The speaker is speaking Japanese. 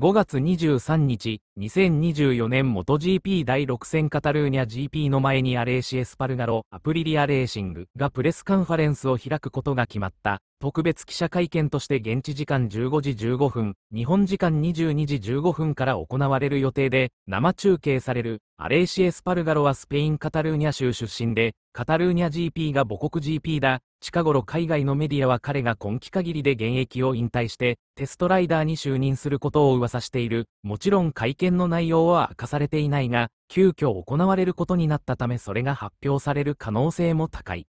5月23日、2024年モト g p 第6戦カタルーニャ GP の前にアレーシエスパルガロ、アプリリアレーシングがプレスカンファレンスを開くことが決まった。特別記者会見として現地時間15時15分、日本時間22時15分から行われる予定で、生中継される、アレーシエ・スパルガロはスペイン・カタルーニャ州出身で、カタルーニャ GP が母国 GP だ、近頃海外のメディアは彼が今季限りで現役を引退して、テストライダーに就任することを噂している。もちろん会見の内容は明かされていないが、急遽行われることになったためそれが発表される可能性も高い。